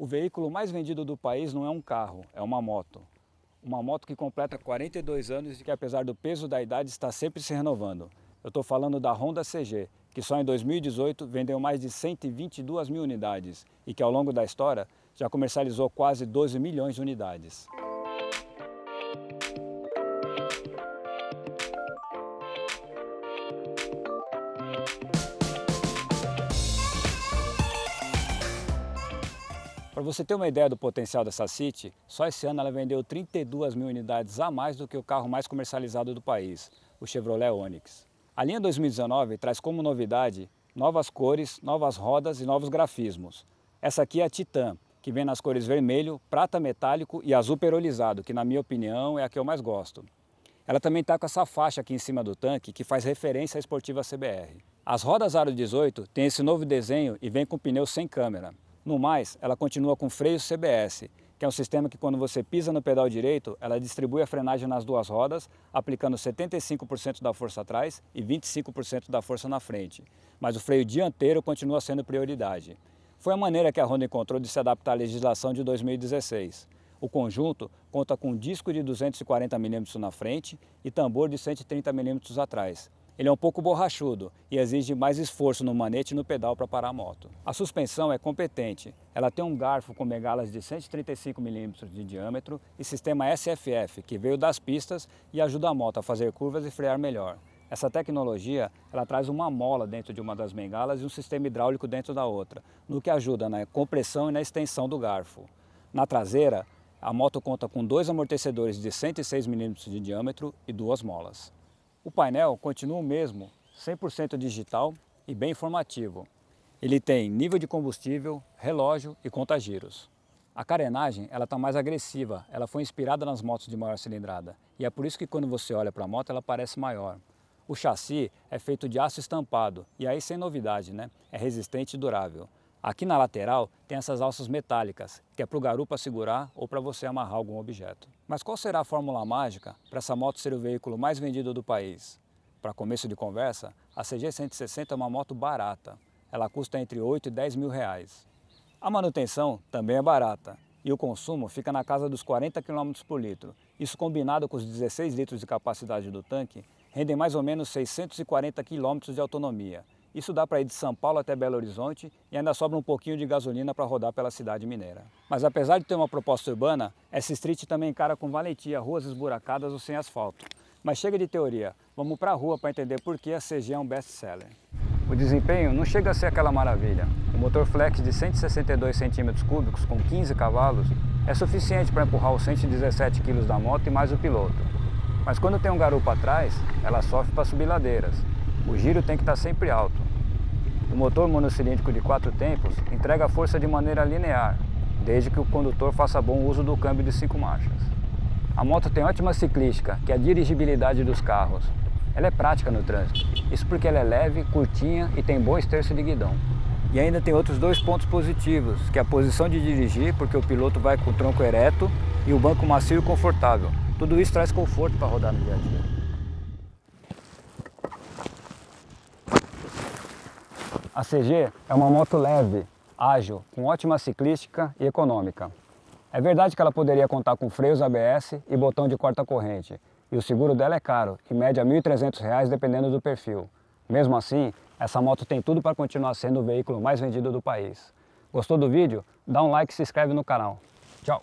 O veículo mais vendido do país não é um carro, é uma moto. Uma moto que completa 42 anos e que, apesar do peso da idade, está sempre se renovando. Eu estou falando da Honda CG, que só em 2018 vendeu mais de 122 mil unidades e que, ao longo da história, já comercializou quase 12 milhões de unidades. Para você ter uma ideia do potencial dessa City, só esse ano ela vendeu 32 mil unidades a mais do que o carro mais comercializado do país, o Chevrolet Onix. A linha 2019 traz como novidade novas cores, novas rodas e novos grafismos. Essa aqui é a Titan, que vem nas cores vermelho, prata metálico e azul perolizado, que na minha opinião é a que eu mais gosto. Ela também está com essa faixa aqui em cima do tanque, que faz referência à esportiva CBR. As rodas Aro 18 têm esse novo desenho e vem com pneu sem câmera. No mais, ela continua com freio CBS, que é um sistema que quando você pisa no pedal direito, ela distribui a frenagem nas duas rodas, aplicando 75% da força atrás e 25% da força na frente. Mas o freio dianteiro continua sendo prioridade. Foi a maneira que a Honda encontrou de se adaptar à legislação de 2016. O conjunto conta com um disco de 240 mm na frente e tambor de 130 mm atrás, ele é um pouco borrachudo e exige mais esforço no manete e no pedal para parar a moto. A suspensão é competente. Ela tem um garfo com bengalas de 135 mm de diâmetro e sistema SFF, que veio das pistas e ajuda a moto a fazer curvas e frear melhor. Essa tecnologia, ela traz uma mola dentro de uma das bengalas e um sistema hidráulico dentro da outra, no que ajuda na compressão e na extensão do garfo. Na traseira, a moto conta com dois amortecedores de 106 mm de diâmetro e duas molas. O painel continua o mesmo, 100% digital e bem informativo. Ele tem nível de combustível, relógio e contagiros. A carenagem ela está mais agressiva, ela foi inspirada nas motos de maior cilindrada e é por isso que quando você olha para a moto ela parece maior. O chassi é feito de aço estampado e aí sem novidade, né? É resistente e durável. Aqui na lateral tem essas alças metálicas, que é para o garupa segurar ou para você amarrar algum objeto. Mas qual será a fórmula mágica para essa moto ser o veículo mais vendido do país? Para começo de conversa, a CG 160 é uma moto barata. Ela custa entre 8 e 10 mil reais. A manutenção também é barata e o consumo fica na casa dos 40 km por litro. Isso combinado com os 16 litros de capacidade do tanque, rendem mais ou menos 640 km de autonomia, isso dá para ir de São Paulo até Belo Horizonte e ainda sobra um pouquinho de gasolina para rodar pela cidade mineira. Mas apesar de ter uma proposta urbana, essa street também encara com valentia ruas esburacadas ou sem asfalto. Mas chega de teoria, vamos para a rua para entender por que a CG é um best-seller. O desempenho não chega a ser aquela maravilha. O motor flex de 162 cm cúbicos com 15 cavalos é suficiente para empurrar os 117 kg da moto e mais o piloto. Mas quando tem um garupa atrás, ela sofre para subir ladeiras, o giro tem que estar tá sempre alto. O motor monocilíndrico de quatro tempos entrega força de maneira linear, desde que o condutor faça bom uso do câmbio de cinco marchas. A moto tem ótima ciclística, que é a dirigibilidade dos carros. Ela é prática no trânsito, isso porque ela é leve, curtinha e tem bom esterço de guidão. E ainda tem outros dois pontos positivos, que é a posição de dirigir, porque o piloto vai com o tronco ereto, e o banco macio e confortável. Tudo isso traz conforto para rodar no dia a dia. A CG é uma moto leve, ágil, com ótima ciclística e econômica. É verdade que ela poderia contar com freios ABS e botão de corta corrente, e o seguro dela é caro, em média R$ 1.300 dependendo do perfil. Mesmo assim, essa moto tem tudo para continuar sendo o veículo mais vendido do país. Gostou do vídeo? Dá um like e se inscreve no canal. Tchau!